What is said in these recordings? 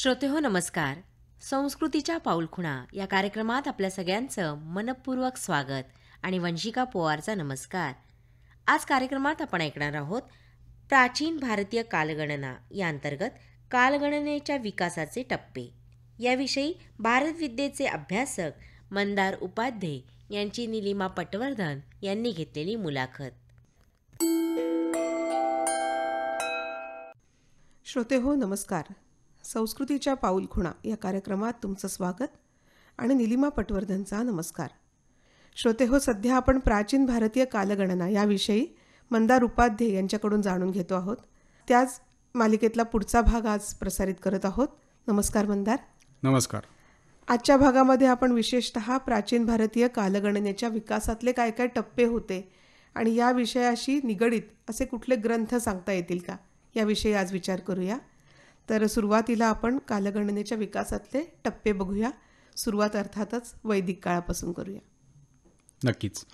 श्रोतेहो नमस्कार संस्कृतीच्या पाऊलखुणा या कार्यक्रमात आपल्या सगळ्यांचं मनपूर्वक स्वागत आणि वंशिका पोवारचा नमस्कार आज कार्यक्रमात आपण ऐकणार आहोत प्राचीन भारतीय कालगणना या अंतर्गत कालगणनेच्या विकासाचे टप्पे याविषयी भारतविद्येचे अभ्यासक मंदार उपाध्ये यांची निलिमा पटवर्धन यांनी घेतलेली मुलाखत श्रोते हो नमस्कार संस्कृतीच्या पाऊलखुणा या कार्यक्रमात तुमचं स्वागत आणि निलिमा पटवर्धनचा नमस्कार श्रोते हो सध्या आपण प्राचीन भारतीय कालगणना याविषयी मंदार उपाध्ये यांच्याकडून जाणून घेतो आहोत त्याच मालिकेतला पुढचा भाग आज प्रसारित करत आहोत नमस्कार मंदार नमस्कार आजच्या भागामध्ये आपण विशेषत प्राचीन भारतीय कालगणनेच्या विकासातले काय काय टप्पे होते आणि या विषयाशी निगडीत असे कुठले ग्रंथ सांगता येतील का याविषयी आज विचार करूया तर सुरुवातीला आपण कालगणनेच्या विकासातले टप्पे बघूया सुरुवात अर्थातच वैदिक काळापासून करूया नक्कीच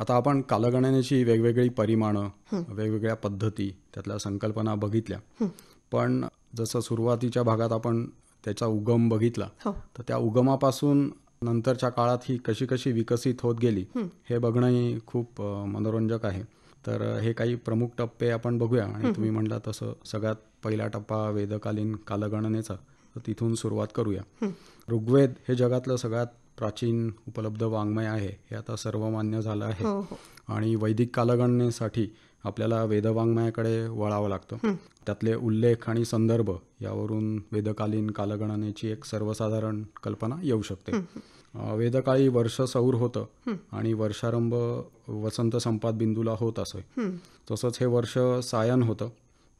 आता आपण कालगणनेची वेगवेगळी परिमाणं वेगवेगळ्या पद्धती त्यातल्या संकल्पना बघितल्या पण जसं सुरुवातीच्या भागात आपण त्याचा उगम बघितला हो. तर त्या उगमापासून नंतरच्या काळात ही कशी कशी विकसित होत गेली हे बघणंही खूप मनोरंजक आहे तर हे काही प्रमुख टप्पे आपण बघूया आणि तुम्ही म्हणला तसं सगळ्यात पहिला टप्पा वेदकालीन कालगणनेचा तर तिथून सुरुवात करूया ऋग्वेद हे जगातलं सगळ्यात प्राचीन उपलब्ध वाङ्मय आहे हे आता सर्वमान्य झालं आहे हो, हो. आणि वैदिक कालगणनेसाठी आपल्याला वेदवाङ्मयाकडे वळावं लागतं त्यातले उल्लेख आणि संदर्भ यावरून वेदकालीन कालगणनेची एक सर्वसाधारण कल्पना येऊ शकते वेदकाळी वर्ष सौर होतं आणि वर्षारंभ वसंत संपात बिंदूला होत असे तसंच हे वर्ष सायन होतं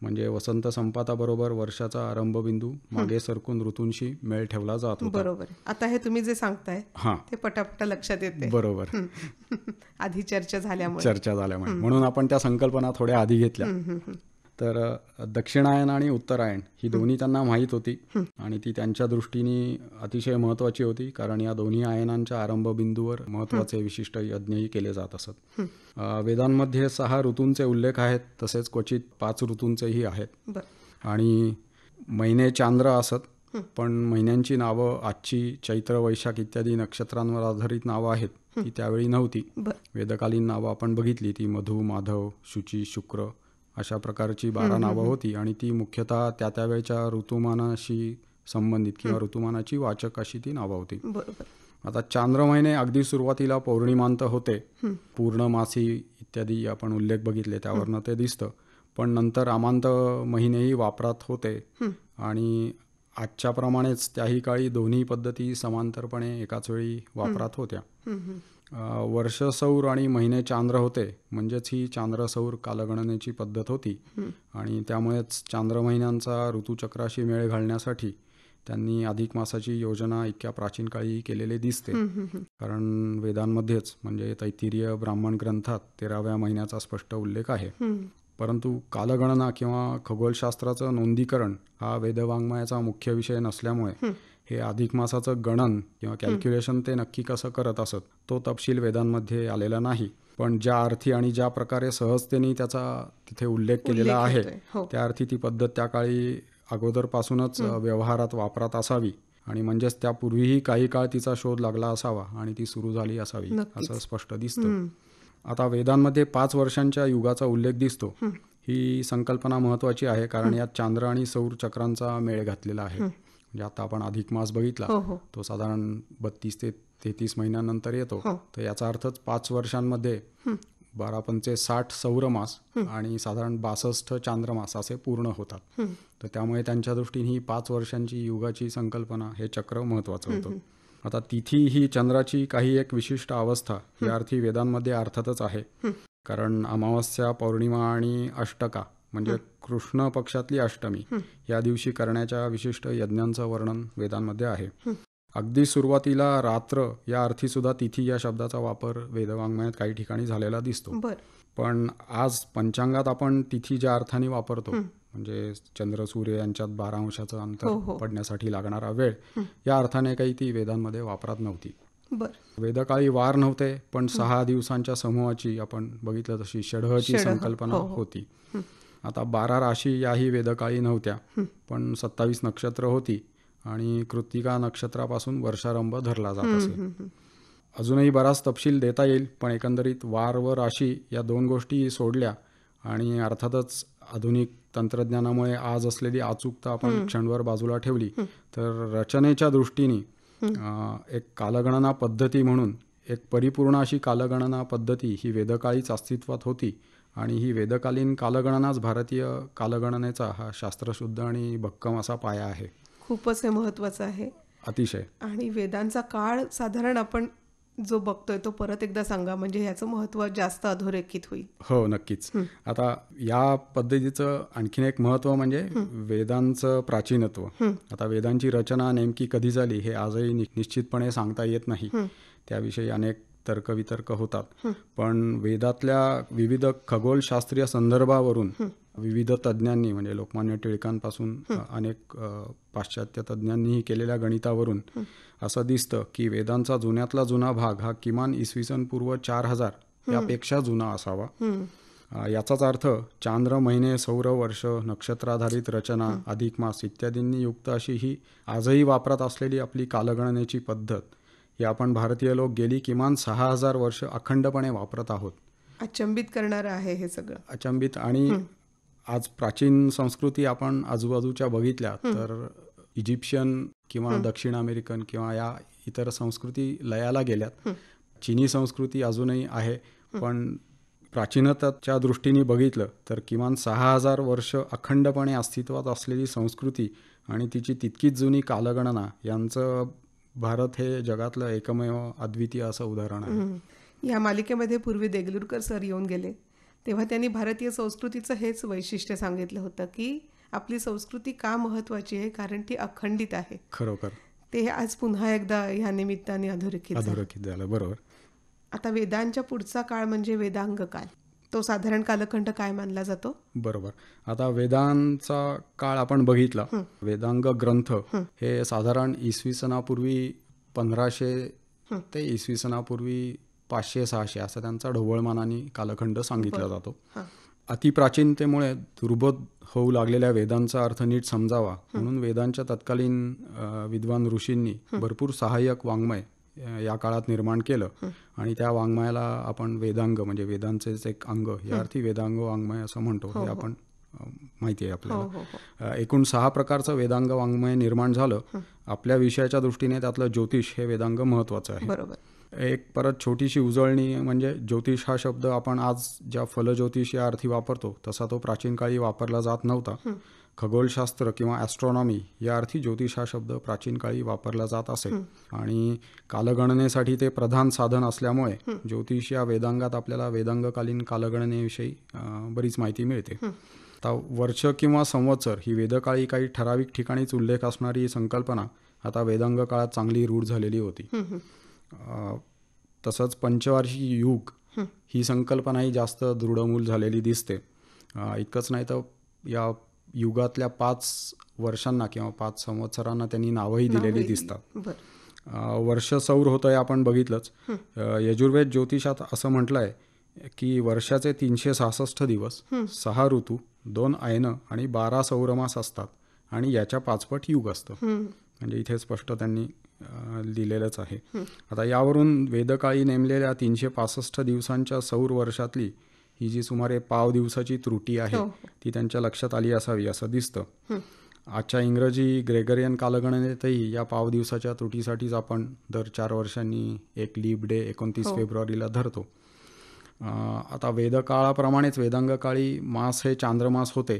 म्हणजे वसंत संपाताबरोबर वर्षाचा आरंभबिंदू मागे सरकून ऋतूंशी मेळ ठेवला जातो बरोबर आता हे तुम्ही जे सांगताय ते पटापट लक्षात येते बरोबर आधी चर्चा झाल्यामुळे चर्चा झाल्यामुळे म्हणून आपण त्या संकल्पना थोड्या आधी घेतल्या तर दक्षिणायन आणि उत्तरायण ही दोन्ही त्यांना माहीत होती आणि ती त्यांच्या दृष्टीने अतिशय महत्वाची होती कारण या दोन्ही आयनांच्या आरंभबिंदूवर महत्वाचे विशिष्ट यज्ञही केले जात असत वेदांमध्ये सहा ऋतूंचे उल्लेख आहेत तसेच क्वचित पाच ऋतूंचेही आहेत आणि महिने चांद्र असत पण महिन्यांची नावं आजची चैत्र वैशाख इत्यादी नक्षत्रांवर आधारित नावं आहेत ती त्यावेळी नव्हती वेदकालीन नावं आपण बघितली ती मधु माधव शुची शुक्र अशा प्रकारची बारा नावं होती आणि ती मुख्यतः त्या त्यावेळच्या ऋतुमानाशी संबंधित किंवा ऋतुमानाची वाचक अशी ती नावं होती आता चांद्र महिने अगदी सुरुवातीला पौर्णिमांत होते पूर्णमासी इत्यादी आपण उल्लेख बघितले त्यावरनं ते दिसतं पण नंतर आमांत महिनेही वापरात होते आणि आजच्याप्रमाणेच त्याही काळी दोन्ही पद्धती समांतरपणे एकाच वेळी वापरात होत्या वर्ष सौर आणि महिने चांद्र होते म्हणजेच ही चांद्र सौर कालगणनेची पद्धत होती आणि त्यामुळेच चांद्र महिन्यांचा ऋतुचक्राशी मेळ घालण्यासाठी त्यांनी अधिक मासाची योजना इतक्या प्राचीन काळी केलेली दिसते कारण वेदांमध्येच म्हणजे तैतिरीय ब्राह्मण ग्रंथात तेराव्या महिन्याचा स्पष्ट उल्लेख आहे परंतु कालगणना किंवा खगोलशास्त्राचं नोंदीकरण हा वेदवाङ्मयाचा मुख्य विषय नसल्यामुळे हे अधिक मासाचं गणन किंवा कॅल्क्युलेशन ते नक्की कसं करत असत तो तपशील वेदांमध्ये आलेला नाही पण ज्या अर्थी आणि ज्या प्रकारे सहजतेने त्याचा तिथे उल्लेख केलेला आहे हो. त्या अर्थी ती पद्धत त्या काळी अगोदरपासूनच व्यवहारात वापरात असावी आणि म्हणजेच त्यापूर्वीही काही काळ तिचा शोध लागला असावा आणि ती सुरू झाली असावी असं स्पष्ट दिसतं आता वेदांमध्ये पाच वर्षांच्या युगाचा उल्लेख दिसतो ही संकल्पना महत्वाची आहे कारण यात चांद्र आणि सौर चक्रांचा मेळ घातलेला आहे म्हणजे आता आपण अधिक मास बघितला हो, हो. तो साधारण बत्तीस ते तेहतीस महिन्यानंतर येतो हो. तर याचा अर्थच पाच वर्षांमध्ये बारा पंचे साठ सौरमास आणि साधारण बासष्ट चांद्रमास असे पूर्ण होतात तर त्यामुळे त्यांच्या दृष्टीने ही पाच वर्षांची युगाची संकल्पना हे चक्र महत्वाचं होतं आता तिथी ही चंद्राची काही एक विशिष्ट अवस्था या अर्थी वेदांमध्ये अर्थातच आहे कारण अमावस्या पौर्णिमा आणि अष्टका म्हणजे कृष्ण पक्षातली अष्टमी या दिवशी करण्याच्या विशिष्ट यज्ञांचं वर्णन वेदांमध्ये आहे अगदी सुरुवातीला रात्र या अर्थी सुद्धा तिथी या शब्दाचा वापर वेदवाङ्मयात काही ठिकाणी झालेला दिसतो पण आज पंचांगात आपण तिथी ज्या अर्थाने वापरतो म्हणजे चंद्र सूर्य यांच्यात बारा अंशाचं अंतर हो, हो. पडण्यासाठी लागणारा वेळ या अर्थाने काही ती वेदांमध्ये वापरत नव्हती वेदकाळी वार नव्हते पण सहा दिवसांच्या समूहाची आपण बघितलं तशी षडहची संकल्पना हो, होती आता बारा राशी याही वेदकाळी नव्हत्या पण सत्तावीस नक्षत्र होती आणि कृतिका नक्षत्रापासून वर्षारंभ धरला जात असे अजूनही बराच तपशील देता येईल पण एकंदरीत वार व राशी या दोन गोष्टी सोडल्या आणि अर्थातच आधुनिक तंत्रज्ञानामुळे आज असलेली अचूकता आपण क्षणवर बाजूला ठेवली तर रचनेच्या दृष्टीने एक कालगणना पद्धती म्हणून एक परिपूर्ण अशी कालगणना पद्धती ही वेदकाळीच अस्तित्वात होती आणि ही वेदकालीन कालगणनाच भारतीय कालगणनेचा हा शास्त्रशुद्ध आणि भक्कम असा पाया आहे खूपच हे महत्वाचं आहे अतिशय आणि वेदांचा काळ साधारण आपण जो बघतोय तो परत एकदा सांगा म्हणजे ह्याचं महत्व जास्त अधोरेखित होईल हो नक्कीच आता या पद्धतीचं आणखीन एक महत्व म्हणजे वेदांचं प्राचीनत्व आता वेदांची रचना नेमकी कधी झाली हे आजही निश्चितपणे सांगता येत नाही त्याविषयी अनेक तर्कवितर्क होतात पण वेदातल्या विविध खगोलशास्त्रीय संदर्भावरून विविध तज्ज्ञांनी म्हणजे लोकमान्य टिळकांपासून अनेक पाश्चात्य तज्ज्ञांनीही केलेल्या गणितावरून असं दिसतं की वेदांचा जुन्यातला जुना भाग हा किमान इसवी सन पूर्व चार हजार यापेक्षा जुना असावा याचाच अर्थ चांद्र महिने सौर वर्ष नक्षत्राधारित रचना अधिक मास इत्यादींनी युक्त अशी ही आजही वापरात असलेली आपली कालगणनेची पद्धत ही आपण भारतीय लोक गेली किमान सहा हजार वर्ष अखंडपणे वापरत आहोत अचंबित करणारं आहे हे सगळं अचंबित आणि आज प्राचीन संस्कृती आपण आजूबाजूच्या बघितल्या तर इजिप्शियन किंवा दक्षिण अमेरिकन किंवा या इतर संस्कृती लयाला गेल्यात चिनी संस्कृती अजूनही आहे पण प्राचीनताच्या दृष्टीने बघितलं तर किमान सहा हजार वर्ष अखंडपणे अस्तित्वात असलेली संस्कृती आणि तिची तितकीच जुनी कालगणना यांचं भारत हे जगातलं एकमेव अद्वितीय असं उदाहरण आहे या मालिकेमध्ये पूर्वी देगलूरकर सर येऊन गेले तेव्हा त्यांनी भारतीय संस्कृतीचं हेच वैशिष्ट्य सांगितलं होतं की आपली संस्कृती का महत्वाची आहे कारण ती अखंडित आहे खरोखर ते आज पुन्हा एकदा या निमित्ताने अधोरेखित अधोरेखित झालं बरोबर आता वेदांच्या पुढचा काळ म्हणजे वेदांग काळ तो साधारण कालखंड काय मानला जातो बरोबर आता वेदांचा काळ आपण बघितला वेदांग ग्रंथ हे साधारण इसवी सणापूर्वी पंधराशे ते इसवी सनापूर्वी पाचशे सहाशे असा त्यांचा ढोबळमानाने कालखंड सांगितला जातो अतिप्राचीनतेमुळे दुर्बोध होऊ लागलेल्या वेदांचा अर्थ नीट समजावा म्हणून वेदांच्या तत्कालीन विद्वान ऋषींनी भरपूर सहाय्यक वाङ्मय या काळात निर्माण केलं आणि त्या वाङ्मयाला आपण वेदांग म्हणजे वेदांचेच एक अंग या अर्थी वेदांग वाङ्मय असं म्हणतो हो, हे हो. आपण माहिती आहे आपल्याला हो, एकूण सहा प्रकारचं वेदांग वाङ्मय निर्माण झालं आपल्या विषयाच्या दृष्टीने त्यातलं ज्योतिष हे वेदांग महत्वाचं आहे एक परत छोटीशी उजळणी म्हणजे ज्योतिष हा शब्द आपण आज ज्या फलज्योतिष या अर्थी वापरतो तसा तो प्राचीन काळी वापरला जात नव्हता खगोलशास्त्र किंवा ॲस्ट्रॉनॉमी या अर्थी ज्योतिष हा शब्द प्राचीन काळी वापरला जात असे आणि कालगणनेसाठी ते प्रधान साधन असल्यामुळे ज्योतिष या वेदांगात आपल्याला वेदांगकालीन कालगणनेविषयी बरीच माहिती मिळते आता वर्ष किंवा संवत्सर ही वेदकाळी काही ठराविक ठिकाणीच उल्लेख असणारी संकल्पना आता वेदांग काळात चांगली रूढ झालेली होती तसंच पंचवार्षिक युग ही संकल्पनाही जास्त दृढमूल झालेली दिसते इतकंच नाही तर या युगातल्या पाच वर्षांना किंवा पाच संवत्सरांना त्यांनी नावंही दिलेली दिसतात वर्ष सौर होतं हे आपण बघितलंच यजुर्वेद ज्योतिषात असं म्हटलंय की वर्षाचे तीनशे सहासष्ट दिवस सहा ऋतू दोन आयनं आणि बारा सौरमास असतात आणि याच्या पाचपट युग असतं म्हणजे इथे स्पष्ट त्यांनी दिलेलंच आहे आता यावरून वेदकाळी नेमलेल्या तीनशे पासष्ट दिवसांच्या सौर वर्षातली ही जी सुमारे पाव दिवसाची त्रुटी आहे हो, हो. ती त्यांच्या लक्षात आली असावी असं दिसतं आजच्या इंग्रजी ग्रेगरियन कालगणनेतही या पाव दिवसाच्या त्रुटीसाठीच आपण दर चार वर्षांनी एक लीप डे एकोणतीस हो. फेब्रुवारीला धरतो आता वेदकाळाप्रमाणेच वेदांगकाळी मास हे चांद्रमास होते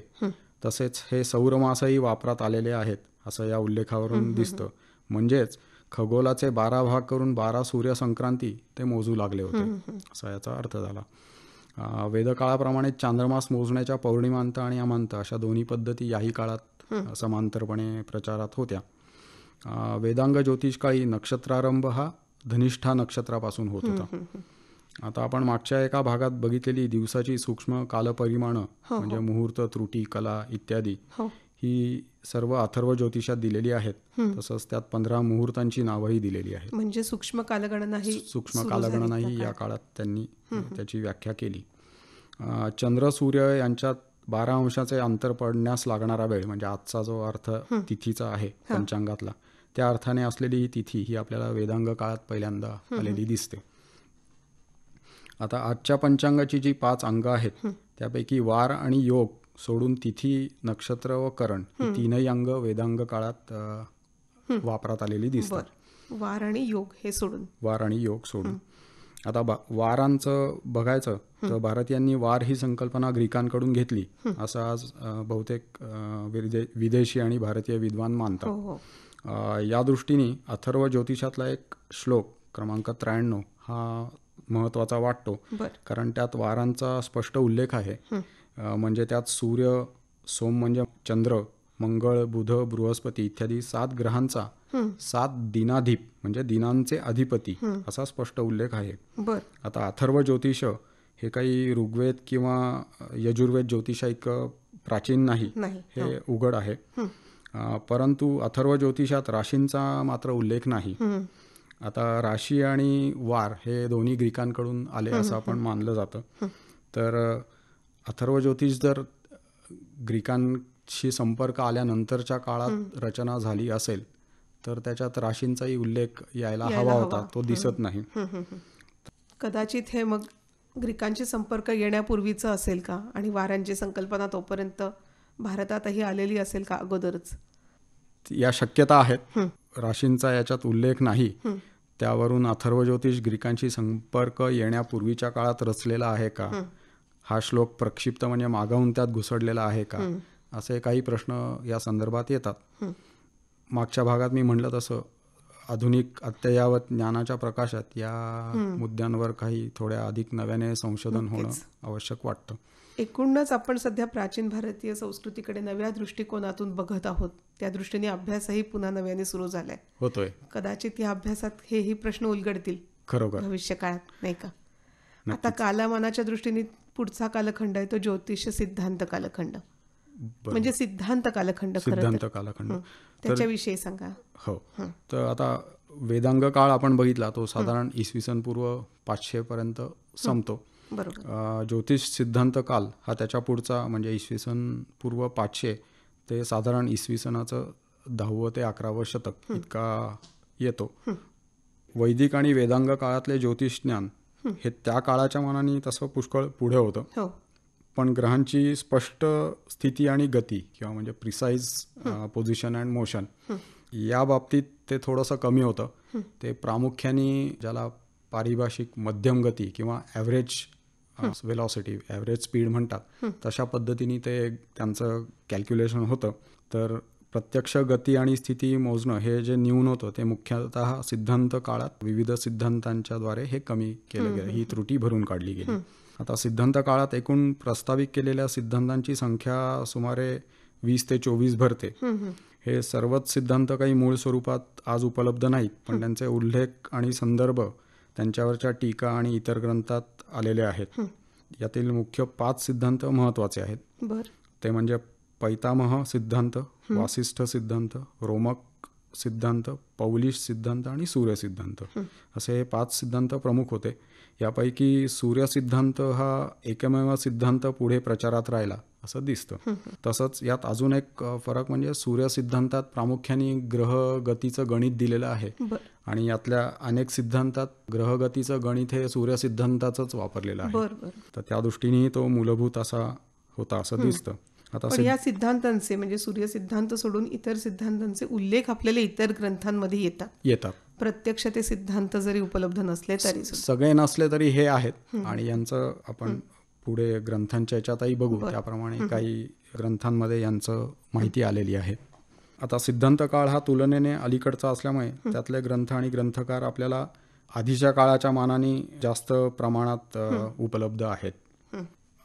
तसेच हे सौरमासही वापरात आलेले आहेत असं या उल्लेखावरून दिसतं म्हणजेच खगोलाचे बारा भाग करून बारा सूर्यसंक्रांती ते मोजू लागले होते असा याचा अर्थ झाला वेदकाळाप्रमाणे चांद्रमास मोजण्याच्या पौर्णिमांत आणि अमांत अशा दोन्ही पद्धती याही काळात समांतरपणे प्रचारात होत्या वेदांग ज्योतिषकाळी नक्षत्रारंभ हा धनिष्ठा नक्षत्रापासून होत होता आता आपण मागच्या एका भागात बघितलेली दिवसाची सूक्ष्म कालपरिमाणं हो, म्हणजे हो. मुहूर्त त्रुटी कला इत्यादी हो. ही सर्व अथर्व ज्योतिषात दिलेली आहेत तसंच त्यात पंधरा मुहूर्तांची नावही दिलेली आहेत म्हणजे सूक्ष्म कालगणना सूक्ष्म कालगणना ही या काळात त्यांनी त्याची व्याख्या केली चंद्र सूर्य यांच्यात बारा अंशाचे अंतर पडण्यास लागणारा वेळ म्हणजे आजचा जो अर्थ तिथीचा आहे पंचांगातला त्या अर्थाने असलेली ही तिथी ही आपल्याला वेदांग काळात पहिल्यांदा आलेली दिसते आता आजच्या पंचांगाची जी पाच अंग आहेत त्यापैकी वार आणि योग सोडून तिथी नक्षत्र व करण ही तीनही अंग वेदांग काळात वापरात आलेली दिसतात वार आणि योग हे सोडून वार आणि योग सोडून आता वारांचं बघायचं तर भारतीयांनी वार ही संकल्पना ग्रीकांकडून घेतली असं आज बहुतेक विदेशी आणि भारतीय विद्वान मानतात हो, हो. या दृष्टीने अथर्व ज्योतिषातला एक श्लोक क्रमांक त्र्याण्णव हा महत्वाचा वाटतो कारण त्यात वारांचा स्पष्ट उल्लेख आहे म्हणजे त्यात सूर्य सोम म्हणजे चंद्र मंगळ बुध बृहस्पती इत्यादी सात ग्रहांचा सात दिनाधिप म्हणजे दिनांचे अधिपती असा स्पष्ट उल्लेख आहे आता अथर्व ज्योतिष हे काही ऋग्वेद किंवा यजुर्वेद ज्योतिषा इतकं प्राचीन नाही हे हो. उघड आहे परंतु अथर्व ज्योतिषात राशींचा मात्र उल्लेख नाही आता राशी आणि वार हे दोन्ही ग्रीकांकडून आले असं आपण मानलं जातं तर अथर्व ज्योतिष जर ग्रीकांशी संपर्क आल्यानंतरच्या काळात रचना झाली असेल तर त्याच्यात राशींचाही उल्लेख यायला हवा होता तो दिसत नाही कदाचित हे मग ग्रीकांशी संपर्क येण्यापूर्वीचं असेल का आणि वाऱ्यांची संकल्पना तोपर्यंत भारतातही आलेली असेल का अगोदरच या शक्यता आहेत राशींचा याच्यात उल्लेख नाही त्यावरून अथर्व ज्योतिष ग्रीकांशी संपर्क येण्यापूर्वीच्या काळात रचलेला आहे का हा श्लोक प्रक्षिप्त म्हणजे मागावून त्यात घुसडलेला आहे का असे काही प्रश्न या संदर्भात येतात मागच्या भागात मी म्हटलं तसं आधुनिक अत्ययावत ज्ञानाच्या प्रकाशात या मुद्द्यांवर काही थोड्या अधिक नव्याने संशोधन होणं आवश्यक वाटतं एकूणच आपण सध्या प्राचीन भारतीय संस्कृतीकडे नव्या दृष्टिकोनातून बघत आहोत त्या दृष्टीने अभ्यासही पुन्हा नव्याने सुरू झालाय होतोय कदाचित या अभ्यासात हेही प्रश्न उलगडतील खरोखर भविष्य काळात नाही का आता कालामानाच्या दृष्टीने पुढचा कालखंड आहे तो ज्योतिष सिद्धांत कालखंड म्हणजे सिद्धांत कालखंड सिद्धांत कालखंड त्याच्याविषयी सांगा हो तर आता वेदांग काळ आपण बघितला तो साधारण इसवी सन पूर्व पाचशे पर्यंत संपतो ज्योतिष सिद्धांत काल हा त्याच्या पुढचा म्हणजे इसवी सन पूर्व पाचशे ते साधारण इसवी सणाचं दहावं ते अकरावं शतक इतका येतो वैदिक आणि वेदांग काळातले ज्योतिष ज्ञान हे त्या काळाच्या मनाने तसं पुष्कळ पुढे होतं हो. पण ग्रहांची स्पष्ट स्थिती आणि गती किंवा म्हणजे प्रिसाईज पोझिशन अँड मोशन या बाबतीत ते थोडंसं कमी होतं ते प्रामुख्याने ज्याला पारिभाषिक मध्यम गती किंवा ॲव्हरेज वेलॉसिटी ॲव्हरेज स्पीड म्हणतात तशा पद्धतीने ते त्यांचं कॅल्क्युलेशन होतं तर प्रत्यक्ष गती आणि स्थिती मोजणं हे जे न्यून होतं ते मुख्यतः सिद्धांत काळात विविध द्वारे हे कमी केलं गेलं ही त्रुटी भरून काढली गेली आता सिद्धांत काळात एकूण प्रस्तावित केलेल्या सिद्धांतांची संख्या सुमारे वीस ते चोवीस भरते हे सर्वच सिद्धांत काही मूळ स्वरूपात आज उपलब्ध नाहीत पण त्यांचे उल्लेख आणि संदर्भ त्यांच्यावरच्या टीका आणि इतर ग्रंथात आलेले आहेत यातील मुख्य पाच सिद्धांत महत्वाचे आहेत ते म्हणजे पैतामह सिद्धांत वासिष्ठ सिद्धांत रोमक सिद्धांत पौलिश सिद्धांत आणि सूर्य सिद्धांत असे हे पाच सिद्धांत प्रमुख होते यापैकी सूर्य सिद्धांत हा एकमेव सिद्धांत पुढे प्रचारात राहिला असं दिसतं तसंच यात अजून एक फरक म्हणजे सूर्य सिद्धांतात प्रामुख्याने ग्रह गतीचं गणित दिलेलं आहे आणि यातल्या अनेक सिद्धांतात गतीचं गणित हे सूर्य सिद्धांताच वापरलेलं आहे तर त्या दृष्टीनेही तो मूलभूत असा होता असं दिसतं पण या सिद्धांतांचे म्हणजे सूर्य सिद्धांत सोडून इतर सिद्धांतांचे उल्लेख आपल्याला इतर ग्रंथांमध्ये येतात येतात प्रत्यक्ष ते सिद्धांत जरी उपलब्ध नसले तरी सगळे नसले तरी हे आहेत आणि यांचं आपण पुढे ग्रंथांच्या याच्यातही बघू त्याप्रमाणे काही ग्रंथांमध्ये यांचं माहिती आलेली आहे आता सिद्धांत काळ हा तुलनेने अलीकडचा असल्यामुळे त्यातले ग्रंथ आणि ग्रंथकार आपल्याला आधीच्या काळाच्या मानाने जास्त प्रमाणात उपलब्ध आहेत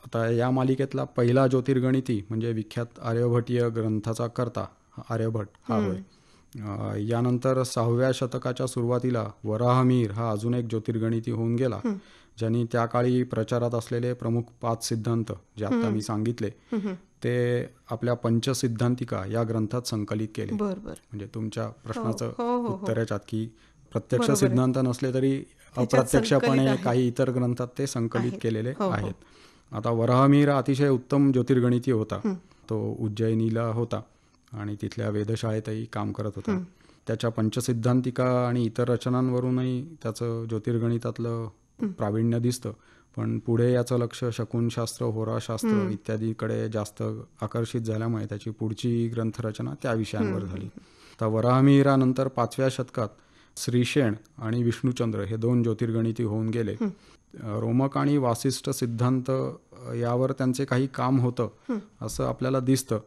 आता या मालिकेतला पहिला ज्योतिर्गणिती म्हणजे विख्यात आर्यभटीय ग्रंथाचा करता आर्यभट हा होय यानंतर सहाव्या शतकाच्या सुरुवातीला वराहमीर हा अजून एक ज्योतिर्गणिती होऊन गेला ज्यांनी त्या काळी प्रचारात असलेले प्रमुख पाच सिद्धांत जे आता मी सांगितले ते आपल्या पंचसिद्धांतिका या ग्रंथात संकलित केले म्हणजे तुमच्या हो, प्रश्नाचं हो, हो, उत्तर याच्यात की प्रत्यक्ष सिद्धांत नसले तरी अप्रत्यक्षपणे काही इतर ग्रंथात ते संकलित केलेले आहेत आता वराहमीर अतिशय उत्तम ज्योतिर्गणिती होता तो उज्जैनीला होता आणि तिथल्या वेधशाळेतही काम करत होता त्याच्या पंचसिद्धांतिका आणि इतर रचनांवरूनही त्याचं ज्योतिर्गणितातलं प्रावीण्य दिसतं पण पुढे याचं लक्ष शकुनशास्त्र होराशास्त्र इत्यादीकडे जास्त आकर्षित झाल्यामुळे त्याची पुढची ग्रंथरचना त्या विषयांवर झाली तर वराहमिहिरानंतर पाचव्या शतकात श्रीशेण आणि विष्णुचंद्र हे दोन ज्योतिर्गणिती होऊन गेले रोमक आणि वासिष्ठ सिद्धांत यावर त्यांचे काही काम होतं असं आपल्याला दिसतं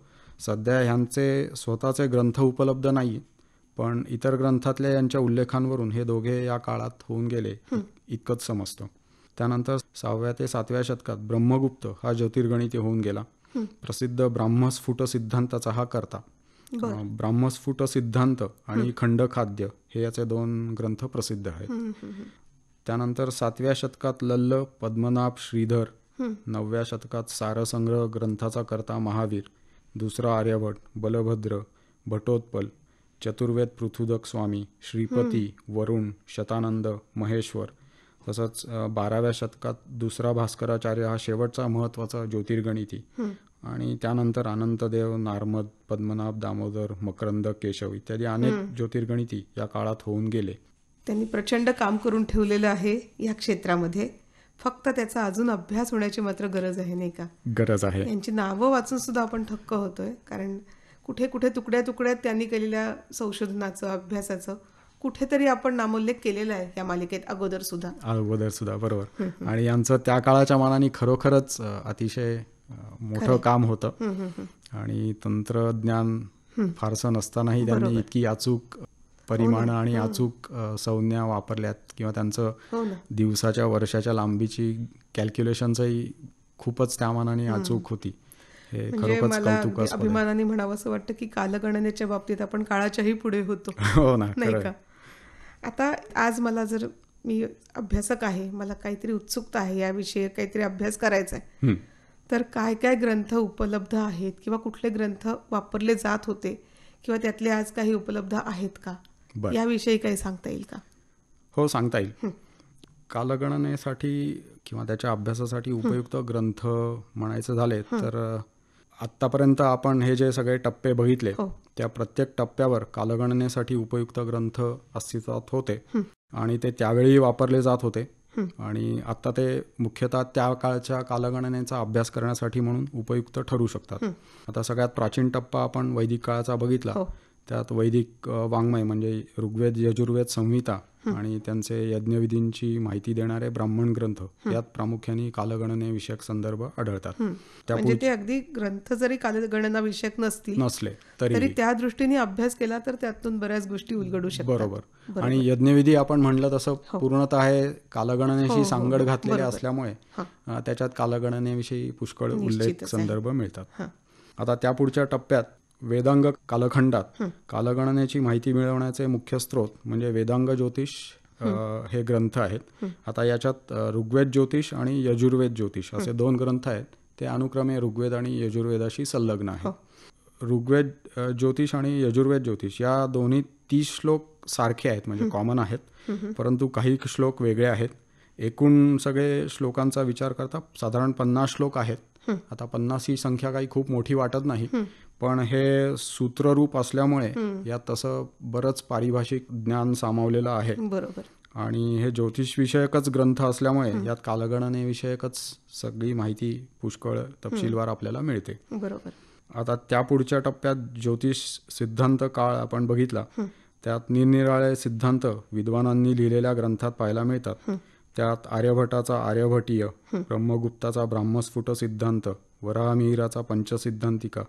सध्या ह्यांचे स्वतःचे ग्रंथ उपलब्ध नाही पण इतर ग्रंथातल्या यांच्या उल्लेखांवरून हे दोघे या काळात होऊन गेले इतकंच समजतं त्यानंतर सहाव्या ते सातव्या शतकात ब्रह्मगुप्त हा ज्योतिर्गणिती होऊन गेला प्रसिद्ध ब्राह्मस्फुट सिद्धांताचा हा करता ब्राह्मस्फुट सिद्धांत आणि खंड खाद्य हे याचे दोन ग्रंथ प्रसिद्ध आहेत त्यानंतर सातव्या शतकात लल्ल पद्मनाभ श्रीधर नवव्या शतकात सारसंग्रह ग्रंथाचा करता महावीर दुसरा आर्यभट बलभद्र भटोत्पल चतुर्वेद पृथुदक स्वामी श्रीपती वरुण शतानंद महेश्वर तसंच बाराव्या शतकात दुसरा भास्कराचार्य हा शेवटचा महत्वाचा ज्योतिर्गणिती आणि त्यानंतर अनंतदेव नारमद पद्मनाभ दामोदर मकरंद केशव इत्यादी अनेक ज्योतिर्गणिती या काळात होऊन गेले त्यांनी प्रचंड काम करून ठेवलेलं आहे या क्षेत्रामध्ये फक्त त्याचा अजून अभ्यास होण्याची मात्र गरज आहे नाही का गरज आहे यांची नावं वाचून सुद्धा आपण ठक्क होतोय कारण कुठे कुठे तुकड्या तुकड्यात त्यांनी केलेल्या संशोधनाचं अभ्यासाचं कुठेतरी आपण नामोल्लेख केलेला आहे या मालिकेत अगोदर सुद्धा अगोदर सुद्धा बरोबर आणि यांचं त्या काळाच्या मानाने खरोखरच अतिशय मोठं काम होतं आणि तंत्रज्ञान फारसं नसतानाही त्यांनी इतकी अचूक हो परिमाण आणि अचूक संज्ञा वापरल्यात किंवा त्यांचं हो दिवसाच्या वर्षाच्या लांबीची कॅल्क्युलेशनचंही खूपच त्यामानाने अचूक होती म्हणजे अभिमानाने म्हणावं असं वाटतं की कालगणनेच्या बाबतीत आपण काळाच्याही पुढे होतो हो ना नाही का आता आज मला जर मी अभ्यासक आहे मला काहीतरी उत्सुकता आहे याविषयी काहीतरी अभ्यास करायचा आहे तर काय काय ग्रंथ उपलब्ध आहेत किंवा कुठले ग्रंथ वापरले जात होते किंवा त्यातले आज काही उपलब्ध आहेत का याविषयी काही सांगता येईल का हो सांगता येईल कालगणनेसाठी किंवा त्याच्या अभ्यासासाठी उपयुक्त ग्रंथ म्हणायचे झाले तर आतापर्यंत आपण हे जे सगळे टप्पे बघितले हो. त्या प्रत्येक टप्प्यावर कालगणनेसाठी उपयुक्त ग्रंथ अस्तित्वात होते आणि ते त्यावेळी वापरले जात होते आणि आता ते मुख्यतः त्या काळच्या कालगणनेचा अभ्यास करण्यासाठी म्हणून उपयुक्त ठरू शकतात आता सगळ्यात प्राचीन टप्पा आपण वैदिक काळाचा बघितला हो. त्यात वैदिक वाङ्मय म्हणजे ऋग्वेद यजुर्वेद संहिता आणि त्यांचे यज्ञविधींची माहिती देणारे ब्राह्मण ग्रंथ यात प्रामुख्याने कालगणने विषयक संदर्भ आढळतात म्हणजे ते अगदी ग्रंथ जरी कालगणना विषयक नसतील नसले तरी त्या दृष्टीने अभ्यास केला तर त्यातून बऱ्याच गोष्टी उलगडू शकतात बरोबर आणि यज्ञविधी आपण म्हणलं तसं आहे हो. कालगणनेशी हो, हो, सांगड घातलेली असल्यामुळे त्याच्यात कालगणनेविषयी पुष्कळ उल्लेख संदर्भ मिळतात आता त्या पुढच्या टप्प्यात वेदांग कालखंडात कालगणनेची माहिती मिळवण्याचे मुख्य स्रोत म्हणजे वेदांग ज्योतिष हे ग्रंथ आहेत आता याच्यात ऋग्वेद ज्योतिष आणि यजुर्वेद ज्योतिष असे दोन ग्रंथ आहेत ते अनुक्रमे ऋग्वेद आणि यजुर्वेदाशी संलग्न आहेत हो. ऋग्वेद ज्योतिष आणि यजुर्वेद ज्योतिष या दोन्ही तीस श्लोक सारखे आहेत म्हणजे कॉमन आहेत परंतु काही श्लोक वेगळे आहेत एकूण सगळे श्लोकांचा विचार करता साधारण पन्नास श्लोक आहेत आता पन्नास ही संख्या काही खूप मोठी वाटत नाही पण हे सूत्ररूप असल्यामुळे यात तसं बरंच पारिभाषिक ज्ञान सामावलेलं आहे बरोबर आणि हे ज्योतिष विषयकच ग्रंथ असल्यामुळे यात कालगणने विषयकच सगळी माहिती पुष्कळ तपशीलवार आपल्याला मिळते बरोबर आता त्या पुढच्या टप्प्यात ज्योतिष सिद्धांत काळ आपण बघितला त्यात निरनिराळे सिद्धांत विद्वानांनी लिहिलेल्या ग्रंथात पाहायला मिळतात त्यात आर्यभटाचा आर्यभटीय ब्रह्मगुप्ताचा ब्राह्मस्फुट सिद्धांत वराहमिहिराचा पंचसिद्धांतिका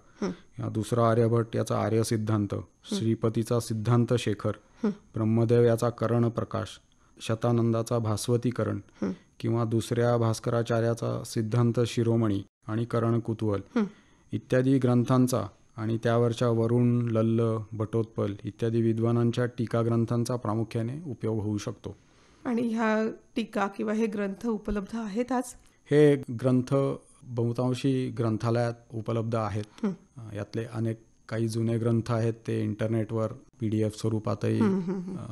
या दुसरा आर्यभट याचा आर्य सिद्धांत श्रीपतीचा सिद्धांत शेखर ब्रह्मदेव याचा करण प्रकाश शतानंदाचा भास्वतीकरण किंवा दुसऱ्या भास्कराचार्याचा सिद्धांत शिरोमणी आणि करण कुतूहल इत्यादी ग्रंथांचा आणि त्यावरच्या वरुण लल्ल भटोत्पल इत्यादी विद्वानांच्या टीका ग्रंथांचा प्रामुख्याने उपयोग होऊ शकतो आणि ह्या टीका किंवा हे ग्रंथ उपलब्ध आहेत आज हे ग्रंथ बहुतांशी ग्रंथालयात उपलब्ध आहेत यातले अनेक काही जुने ग्रंथ आहेत ते इंटरनेटवर पी डी एफ स्वरूपातही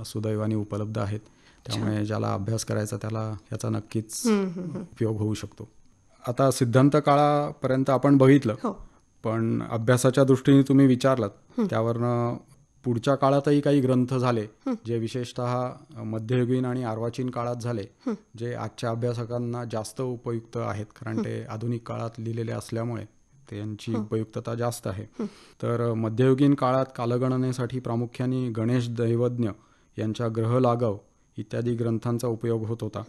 सुदैवाने उपलब्ध आहेत त्यामुळे ज्याला अभ्यास करायचा त्याला याचा नक्कीच उपयोग होऊ शकतो आता सिद्धांत काळापर्यंत आपण बघितलं हो. पण अभ्यासाच्या दृष्टीने तुम्ही विचारलात त्यावरनं पुढच्या काळातही काही ग्रंथ झाले जे विशेषतः मध्ययुगीन आणि अर्वाचीन काळात झाले जे आजच्या अभ्यासकांना जास्त उपयुक्त आहेत कारण ते आधुनिक काळात लिहिलेले असल्यामुळे त्यांची उपयुक्तता जास्त आहे तर मध्ययुगीन काळात कालगणनेसाठी प्रामुख्याने गणेश दैवज्ञ यांच्या ग्रह लागव इत्यादी ग्रंथांचा उपयोग होत होता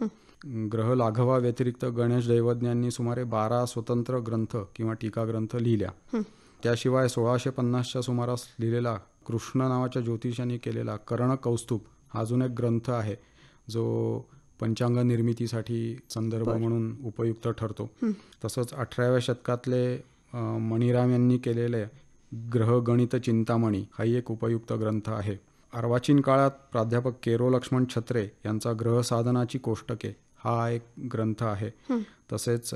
ग्रह लाघवा व्यतिरिक्त गणेश दैवज्ञांनी सुमारे बारा स्वतंत्र ग्रंथ किंवा टीका ग्रंथ लिहिल्या त्याशिवाय सोळाशे पन्नासच्या सुमारास लिहिलेला कृष्ण नावाच्या ज्योतिषाने केलेला कौस्तुभ हा अजून एक ग्रंथ आहे जो पंचांग निर्मितीसाठी संदर्भ म्हणून उपयुक्त ठरतो तसंच अठराव्या शतकातले मणिराम यांनी केलेले ग्रहगणित चिंतामणी हाही एक उपयुक्त ग्रंथ आहे अर्वाचीन काळात प्राध्यापक केरो लक्ष्मण छत्रे यांचा ग्रहसाधनाची कोष्टके हा एक ग्रंथ आहे तसेच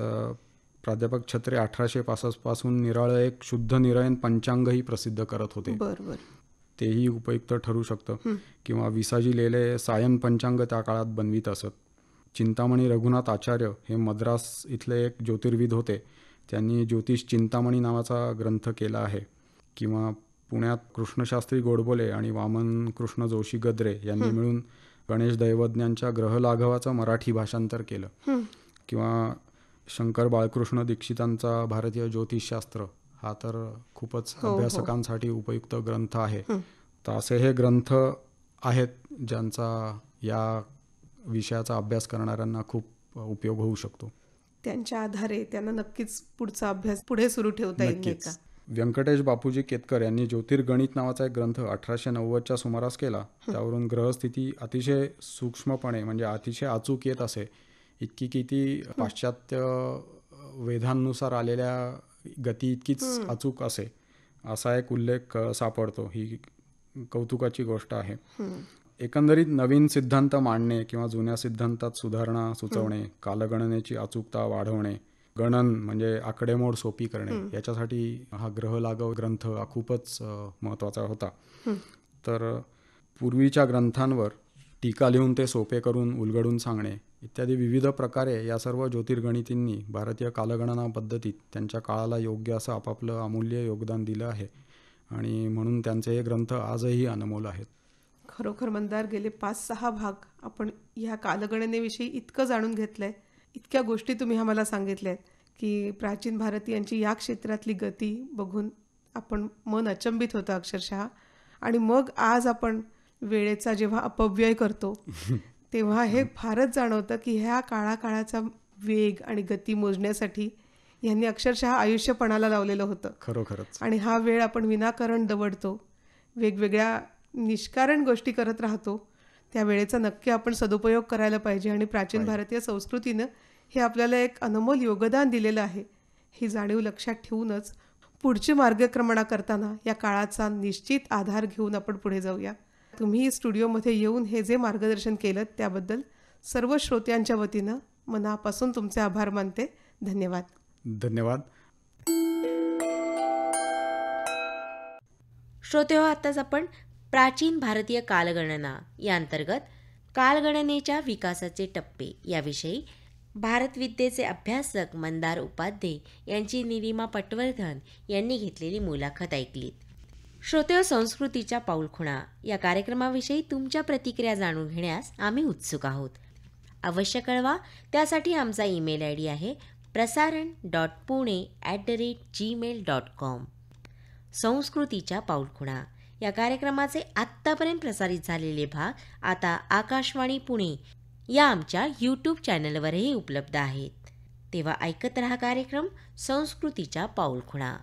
प्राध्यापक छत्रे अठराशे पासष्ट पासून निराळ एक शुद्ध निरयन ही प्रसिद्ध करत होते बरोबर तेही उपयुक्त ठरू शकतं किंवा विसाजी लेले सायन पंचांग त्या काळात बनवीत असत चिंतामणी रघुनाथ आचार्य हे मद्रास इथले एक ज्योतिर्विद होते त्यांनी ज्योतिष चिंतामणी नावाचा ग्रंथ केला आहे किंवा पुण्यात कृष्णशास्त्री गोडबोले आणि वामन कृष्ण जोशी गद्रे यांनी मिळून गणेश दैवज्ञांच्या ग्रहलाघवाचं मराठी भाषांतर केलं किंवा शंकर बाळकृष्ण दीक्षितांचा भारतीय ज्योतिषशास्त्र हा तर खूपच हो, हो. अभ्यासकांसाठी उपयुक्त ग्रंथ आहे तर असे हे ग्रंथ आहेत ज्यांचा या विषयाचा अभ्यास करणाऱ्यांना खूप उपयोग होऊ शकतो त्यांच्या आधारे त्यांना नक्कीच पुढचा अभ्यास पुढे सुरू ठेवता येईल व्यंकटेश बापूजी केतकर यांनी ज्योतिर्गणित नावाचा एक ग्रंथ अठराशे नव्वदच्या सुमारास केला त्यावरून ग्रहस्थिती अतिशय सूक्ष्मपणे म्हणजे अतिशय अचूक येत असे इतकी किती पाश्चात्य वेधांनुसार आलेल्या गती इतकीच अचूक असे असा एक उल्लेख सापडतो ही कौतुकाची गोष्ट आहे एकंदरीत नवीन सिद्धांत मांडणे किंवा जुन्या सिद्धांतात सुधारणा सुचवणे कालगणनेची अचूकता वाढवणे गणन म्हणजे आकडेमोड सोपी करणे याच्यासाठी हा ग्रह लागव ग्रंथ हा खूपच महत्वाचा होता तर पूर्वीच्या ग्रंथांवर टीका लिहून ते सोपे करून उलगडून सांगणे इत्यादी विविध प्रकारे या सर्व ज्योतिर्गणितींनी भारतीय कालगणना पद्धतीत त्यांच्या काळाला योग्य असं आपापलं अमूल्य योगदान दिलं आहे आणि म्हणून त्यांचे हे ग्रंथ आजही अनमोल आहेत खरोखर मंदार गेले पाच सहा भाग आपण ह्या कालगणनेविषयी इतकं जाणून घेतलं आहे इतक्या गोष्टी तुम्ही आम्हाला सांगितल्या आहेत की प्राचीन भारतीयांची या क्षेत्रातली गती बघून आपण मन अचंबित होतं अक्षरशः आणि मग आज आपण वेळेचा जेव्हा अपव्यय करतो तेव्हा हे फारच जाणवतं की ह्या काळाकाळाचा वेग आणि गती मोजण्यासाठी यांनी अक्षरशः आयुष्यपणाला लावलेलं होतं खरोखरच आणि हा वेळ आपण विनाकारण दवडतो वेगवेगळ्या निष्कारण गोष्टी करत राहतो त्या वेळेचा नक्की आपण सदुपयोग करायला पाहिजे आणि प्राचीन भारतीय संस्कृतीनं हे आपल्याला एक अनमोल योगदान दिलेलं आहे ही जाणीव लक्षात ठेवूनच पुढची मार्गक्रमणा करताना या काळाचा निश्चित आधार घेऊन आपण पुढे जाऊया तुम्ही स्टुडिओमध्ये येऊन हे जे मार्गदर्शन केलं त्याबद्दल सर्व श्रोत्यांच्या वतीनं मनापासून तुमचे आभार मानते धन्यवाद धन्यवाद श्रोते हो आत्ताच आपण प्राचीन भारतीय कालगणना या अंतर्गत कालगणनेच्या विकासाचे टप्पे याविषयी भारतविद्येचे अभ्यासक मंदार उपाध्ये यांची निलिमा पटवर्धन यांनी घेतलेली मुलाखत ऐकलीत श्रोते संस्कृतीच्या पाऊलखुणा या कार्यक्रमाविषयी तुमच्या प्रतिक्रिया जाणून घेण्यास आम्ही उत्सुक आहोत अवश्य कळवा त्यासाठी आमचा ईमेल आय डी आहे प्रसारण dot Pune at the rate Gmail dot com संस्कृतीच्या पाऊलखुणा या कार्यक्रमाचे आत्तापर्यंत प्रसारित झालेले भाग आता आकाशवाणी पुणे या आमच्या यूट्यूब चॅनलवरही उपलब्ध आहेत तेव्हा ऐकत रहा कार्यक्रम संस्कृतीच्या पाऊलखुणा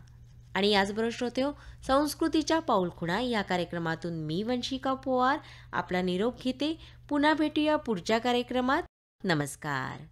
आणि याचबरोबर हो संस्कृतीच्या पाऊलखुणा या कार्यक्रमातून मी वंशिका पोवार आपला निरोप घेते पुन्हा भेटूया पुढच्या कार्यक्रमात नमस्कार